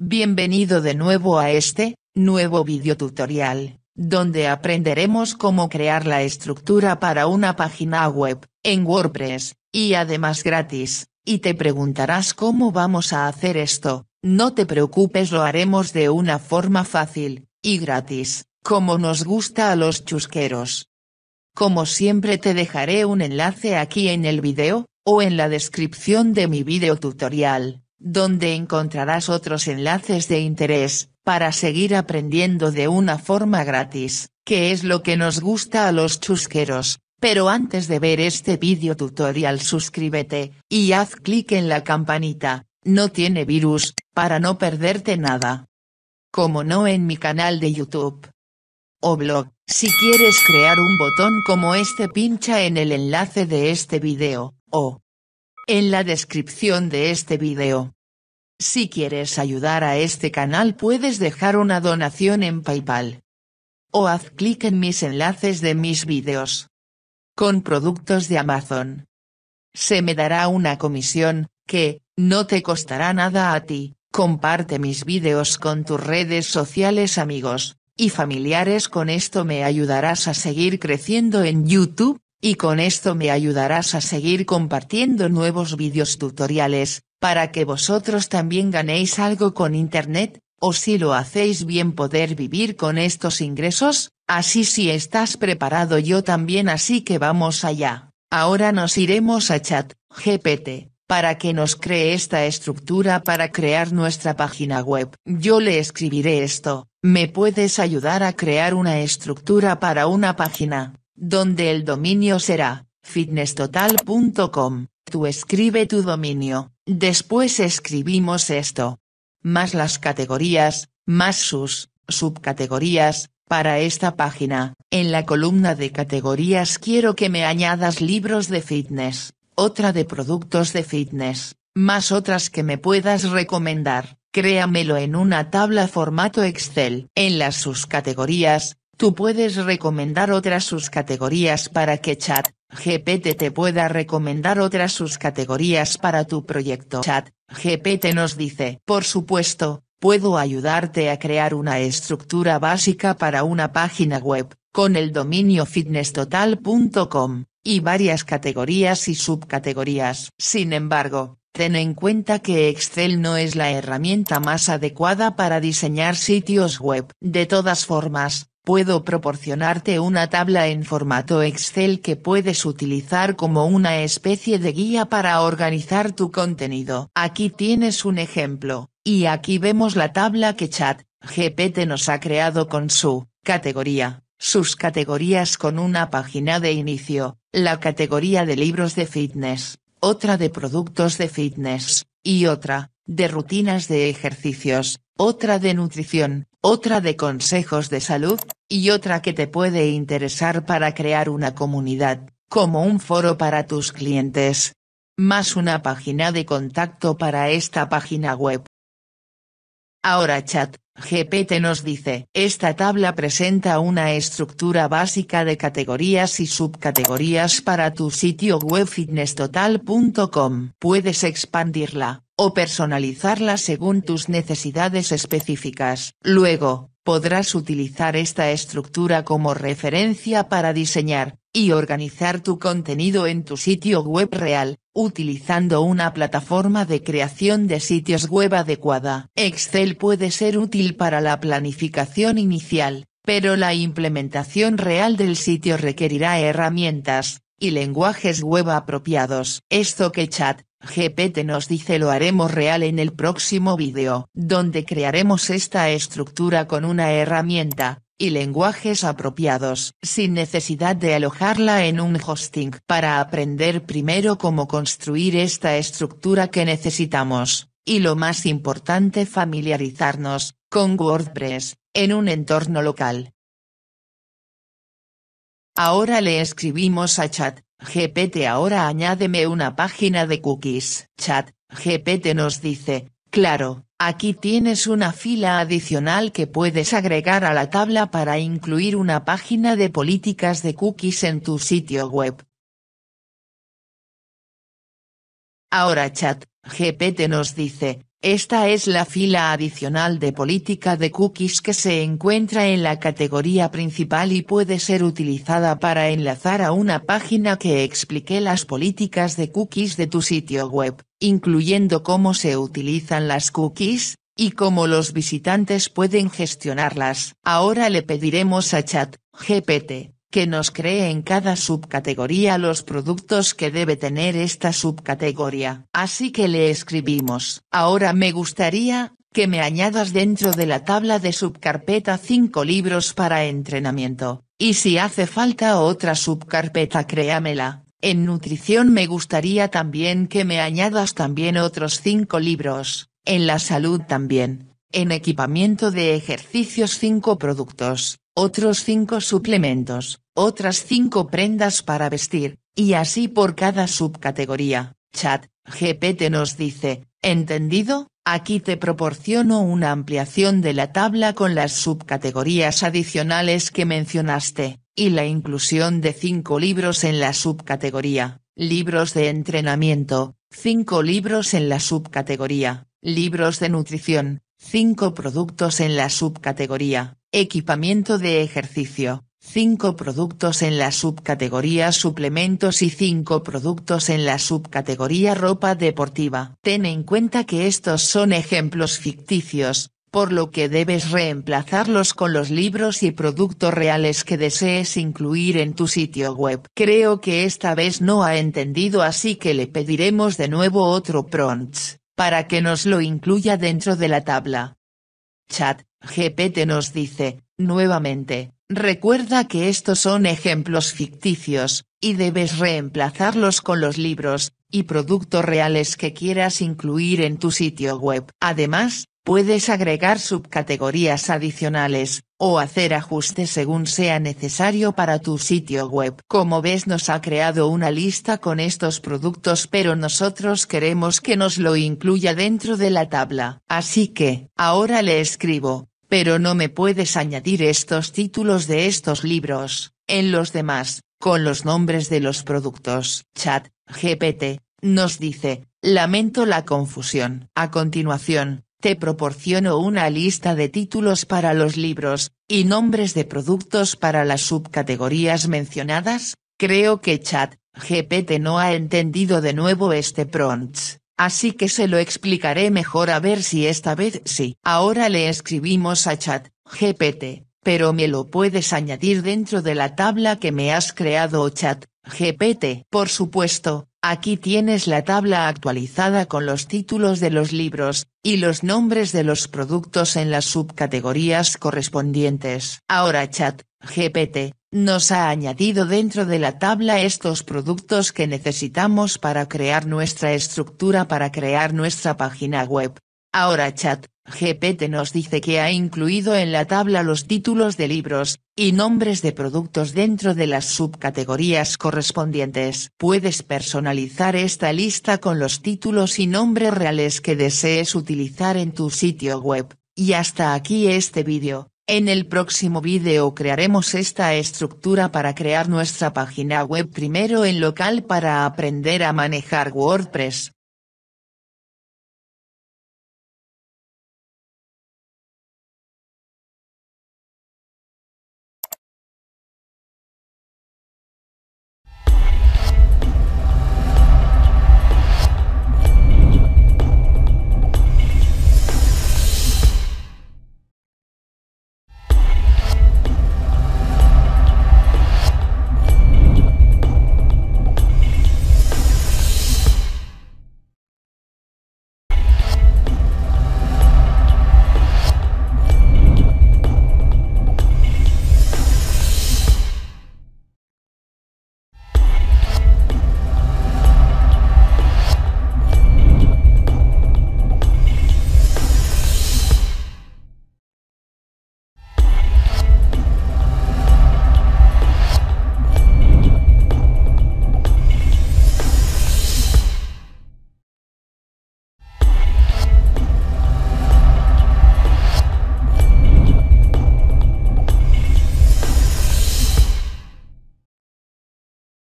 Bienvenido de nuevo a este, nuevo video tutorial, donde aprenderemos cómo crear la estructura para una página web, en WordPress, y además gratis, y te preguntarás cómo vamos a hacer esto, no te preocupes lo haremos de una forma fácil, y gratis, como nos gusta a los chusqueros. Como siempre te dejaré un enlace aquí en el video, o en la descripción de mi video tutorial donde encontrarás otros enlaces de interés, para seguir aprendiendo de una forma gratis, que es lo que nos gusta a los chusqueros. Pero antes de ver este video tutorial suscríbete, y haz clic en la campanita, no tiene virus, para no perderte nada. Como no en mi canal de YouTube. O blog, si quieres crear un botón como este pincha en el enlace de este video, o, en la descripción de este video. Si quieres ayudar a este canal puedes dejar una donación en Paypal. O haz clic en mis enlaces de mis videos. Con productos de Amazon. Se me dará una comisión, que, no te costará nada a ti, comparte mis videos con tus redes sociales amigos, y familiares con esto me ayudarás a seguir creciendo en YouTube, y con esto me ayudarás a seguir compartiendo nuevos vídeos tutoriales, para que vosotros también ganéis algo con Internet, o si lo hacéis bien poder vivir con estos ingresos, así si estás preparado yo también así que vamos allá. Ahora nos iremos a chat, GPT, para que nos cree esta estructura para crear nuestra página web. Yo le escribiré esto, me puedes ayudar a crear una estructura para una página, donde el dominio será fitnesstotal.com. Tú escribe tu dominio, después escribimos esto. Más las categorías, más sus subcategorías, para esta página, en la columna de categorías quiero que me añadas libros de fitness, otra de productos de fitness, más otras que me puedas recomendar, créamelo en una tabla formato Excel. En las subcategorías, Tú puedes recomendar otras sus categorías para que Chat GPT te pueda recomendar otras sus categorías para tu proyecto. Chat GPT nos dice, por supuesto, puedo ayudarte a crear una estructura básica para una página web, con el dominio fitnesstotal.com, y varias categorías y subcategorías. Sin embargo, Ten en cuenta que Excel no es la herramienta más adecuada para diseñar sitios web. De todas formas, puedo proporcionarte una tabla en formato Excel que puedes utilizar como una especie de guía para organizar tu contenido. Aquí tienes un ejemplo, y aquí vemos la tabla que Chat GPT nos ha creado con su categoría, sus categorías con una página de inicio, la categoría de libros de fitness, otra de productos de fitness, y otra, de rutinas de ejercicios, otra de nutrición, otra de consejos de salud, y otra que te puede interesar para crear una comunidad, como un foro para tus clientes. Más una página de contacto para esta página web. Ahora chat, GPT nos dice, esta tabla presenta una estructura básica de categorías y subcategorías para tu sitio web fitnesstotal.com. Puedes expandirla, o personalizarla según tus necesidades específicas. Luego, podrás utilizar esta estructura como referencia para diseñar y organizar tu contenido en tu sitio web real, utilizando una plataforma de creación de sitios web adecuada. Excel puede ser útil para la planificación inicial, pero la implementación real del sitio requerirá herramientas y lenguajes web apropiados. Esto que Chat GPT nos dice lo haremos real en el próximo vídeo, donde crearemos esta estructura con una herramienta, y lenguajes apropiados, sin necesidad de alojarla en un hosting. Para aprender primero cómo construir esta estructura que necesitamos, y lo más importante familiarizarnos, con WordPress, en un entorno local. Ahora le escribimos a chat, GPT ahora añádeme una página de cookies. Chat, GPT nos dice, claro, aquí tienes una fila adicional que puedes agregar a la tabla para incluir una página de políticas de cookies en tu sitio web. Ahora Chat, GPT nos dice, esta es la fila adicional de política de cookies que se encuentra en la categoría principal y puede ser utilizada para enlazar a una página que explique las políticas de cookies de tu sitio web, incluyendo cómo se utilizan las cookies, y cómo los visitantes pueden gestionarlas. Ahora le pediremos a chat, GPT que nos cree en cada subcategoría los productos que debe tener esta subcategoría. Así que le escribimos. Ahora me gustaría, que me añadas dentro de la tabla de subcarpeta 5 libros para entrenamiento, y si hace falta otra subcarpeta créamela. En nutrición me gustaría también que me añadas también otros 5 libros, en la salud también, en equipamiento de ejercicios 5 productos, otros cinco suplementos, otras cinco prendas para vestir, y así por cada subcategoría. Chat, GPT nos dice, ¿entendido? Aquí te proporciono una ampliación de la tabla con las subcategorías adicionales que mencionaste, y la inclusión de cinco libros en la subcategoría, libros de entrenamiento, cinco libros en la subcategoría, libros de nutrición, cinco productos en la subcategoría, Equipamiento de ejercicio, 5 productos en la subcategoría suplementos y cinco productos en la subcategoría ropa deportiva. Ten en cuenta que estos son ejemplos ficticios, por lo que debes reemplazarlos con los libros y productos reales que desees incluir en tu sitio web. Creo que esta vez no ha entendido así que le pediremos de nuevo otro prompt, para que nos lo incluya dentro de la tabla. Chat, GPT nos dice, nuevamente, recuerda que estos son ejemplos ficticios, y debes reemplazarlos con los libros, y productos reales que quieras incluir en tu sitio web. Además, Puedes agregar subcategorías adicionales, o hacer ajustes según sea necesario para tu sitio web. Como ves nos ha creado una lista con estos productos pero nosotros queremos que nos lo incluya dentro de la tabla. Así que, ahora le escribo, pero no me puedes añadir estos títulos de estos libros, en los demás, con los nombres de los productos. Chat, GPT, nos dice, lamento la confusión. A continuación, te proporciono una lista de títulos para los libros, y nombres de productos para las subcategorías mencionadas, creo que Chat, GPT no ha entendido de nuevo este prompt, así que se lo explicaré mejor a ver si esta vez sí. Ahora le escribimos a Chat, GPT, pero me lo puedes añadir dentro de la tabla que me has creado Chat, GPT. Por supuesto, Aquí tienes la tabla actualizada con los títulos de los libros, y los nombres de los productos en las subcategorías correspondientes. Ahora chat, GPT, nos ha añadido dentro de la tabla estos productos que necesitamos para crear nuestra estructura para crear nuestra página web. Ahora Chat GPT nos dice que ha incluido en la tabla los títulos de libros, y nombres de productos dentro de las subcategorías correspondientes. Puedes personalizar esta lista con los títulos y nombres reales que desees utilizar en tu sitio web. Y hasta aquí este vídeo. En el próximo vídeo crearemos esta estructura para crear nuestra página web primero en local para aprender a manejar WordPress.